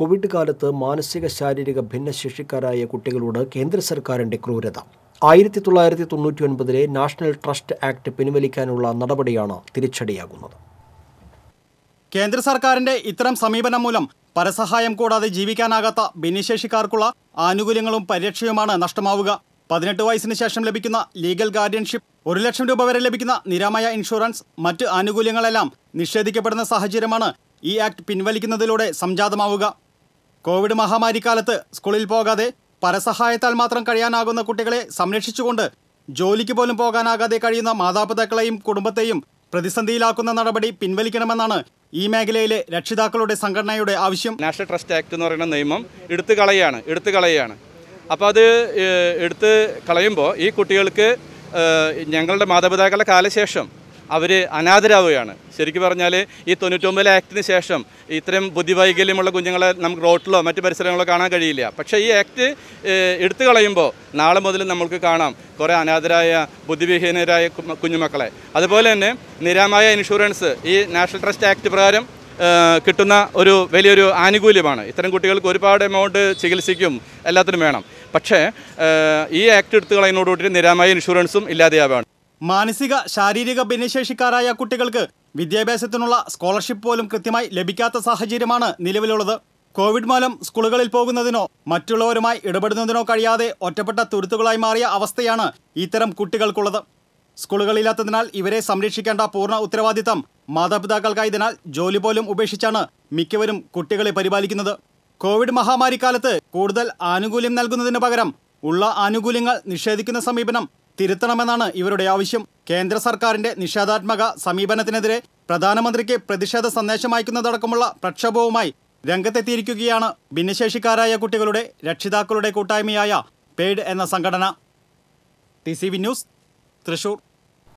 Covid കാലത്ത് മാനസിക ശാരീരിക ഭിന്നശേഷിക്കാരായ കുട്ടികളോട് കേന്ദ്ര സർക്കാരിൻ്റെ ക്രൂരത ആയിരത്തി തൊള്ളായിരത്തി തൊണ്ണൂറ്റി ഒൻപതിലെ നാഷണൽ ട്രസ്റ്റ് ആക്ട് പിൻവലിക്കാനുള്ള നടപടിയാണ് തിരിച്ചടിയാകുന്നത് കേന്ദ്ര സർക്കാരിന്റെ ഇത്തരം സമീപനം മൂലം പരസഹായം കൂടാതെ ജീവിക്കാനാകാത്ത ഭിന്നശേഷിക്കാർക്കുള്ള ആനുകൂല്യങ്ങളും പരിരക്ഷയുമാണ് നഷ്ടമാവുക പതിനെട്ട് വയസ്സിന് ശേഷം ലഭിക്കുന്ന ലീഗൽ ഗാർഡിയൻഷിപ്പ് ഒരു ലക്ഷം രൂപ വരെ ലഭിക്കുന്ന നിരാമയ ഇൻഷുറൻസ് മറ്റ് ആനുകൂല്യങ്ങളെല്ലാം നിഷേധിക്കപ്പെടുന്ന സാഹചര്യമാണ് ഈ ആക്ട് പിൻവലിക്കുന്നതിലൂടെ സംജാതമാവുക കോവിഡ് മഹാമാരിക്കാലത്ത് സ്കൂളിൽ പോകാതെ പരസഹായത്താൽ മാത്രം കഴിയാനാകുന്ന കുട്ടികളെ സംരക്ഷിച്ചുകൊണ്ട് ജോലിക്ക് പോലും പോകാനാകാതെ കഴിയുന്ന മാതാപിതാക്കളെയും കുടുംബത്തെയും പ്രതിസന്ധിയിലാക്കുന്ന നടപടി പിൻവലിക്കണമെന്നാണ് ഈ മേഖലയിലെ രക്ഷിതാക്കളുടെ സംഘടനയുടെ ആവശ്യം നാഷണൽ ട്രസ്റ്റ് ആക്ട് എന്ന് പറയുന്ന നിയമം എടുത്തു കളയാണ് എടുത്തു കളയാണ് അപ്പോൾ അത് എടുത്ത് കളയുമ്പോൾ ഈ കുട്ടികൾക്ക് ഞങ്ങളുടെ മാതാപിതാക്കളുടെ കാലശേഷം അവർ അനാഥരാവുകയാണ് ശരിക്കും പറഞ്ഞാൽ ഈ തൊണ്ണൂറ്റൊമ്പത് ആക്ടിന് ശേഷം ഇത്തരം ബുദ്ധിവൈകല്യമുള്ള കുഞ്ഞുങ്ങളെ നമുക്ക് റോട്ടിലോ മറ്റ് പരിസരങ്ങളോ കാണാൻ കഴിയില്ല പക്ഷേ ഈ ആക്ട് എടുത്തു കളയുമ്പോൾ നാളെ മുതൽ നമുക്ക് കാണാം കുറേ അനാഥരായ ബുദ്ധിവിഹീനരായ കുഞ്ഞുമക്കളെ അതുപോലെ തന്നെ നിരാമായ ഇൻഷുറൻസ് ഈ നാഷണൽ ട്രസ്റ്റ് ആക്ട് പ്രകാരം കിട്ടുന്ന ഒരു വലിയൊരു ആനുകൂല്യമാണ് ഇത്തരം കുട്ടികൾക്ക് ഒരുപാട് എമൗണ്ട് ചികിത്സയ്ക്കും എല്ലാത്തിനും വേണം പക്ഷേ ഈ ആക്ട് എടുത്തു കളയുന്നതോടുകൂടി നിരാമായ ഇൻഷുറൻസും ഇല്ലാതെയാവാണ് മാനസിക ശാരീരിക ഭിന്നശേഷിക്കാരായ കുട്ടികൾക്ക് വിദ്യാഭ്യാസത്തിനുള്ള സ്കോളർഷിപ്പ് പോലും കൃത്യമായി ലഭിക്കാത്ത സാഹചര്യമാണ് നിലവിലുള്ളത് കോവിഡ് മൂലം സ്കൂളുകളിൽ പോകുന്നതിനോ മറ്റുള്ളവരുമായി ഇടപെടുന്നതിനോ കഴിയാതെ ഒറ്റപ്പെട്ട തുരുത്തുകളായി മാറിയ അവസ്ഥയാണ് ഇത്തരം കുട്ടികൾക്കുള്ളത് സ്കൂളുകളില്ലാത്തതിനാൽ ഇവരെ സംരക്ഷിക്കേണ്ട പൂർണ്ണ ഉത്തരവാദിത്തം മാതാപിതാക്കൾക്കായതിനാൽ ജോലി പോലും ഉപേക്ഷിച്ചാണ് മിക്കവരും കുട്ടികളെ പരിപാലിക്കുന്നത് കോവിഡ് മഹാമാരിക്കാലത്ത് കൂടുതൽ ആനുകൂല്യം നൽകുന്നതിന് പകരം ഉള്ള ആനുകൂല്യങ്ങൾ നിഷേധിക്കുന്ന സമീപനം തിരുത്തണമെന്നാണ് ഇവരുടെ ആവശ്യം കേന്ദ്ര സർക്കാരിന്റെ നിഷേധാത്മക സമീപനത്തിനെതിരെ പ്രധാനമന്ത്രിക്ക് പ്രതിഷേധ സന്ദേശം അയക്കുന്നതടക്കമുള്ള പ്രക്ഷോഭവുമായി രംഗത്തെത്തിയിരിക്കുകയാണ് ഭിന്നശേഷിക്കാരായ കുട്ടികളുടെ രക്ഷിതാക്കളുടെ കൂട്ടായ്മയായ പെയ്ഡ് എന്ന സംഘടന T C V news Thrissur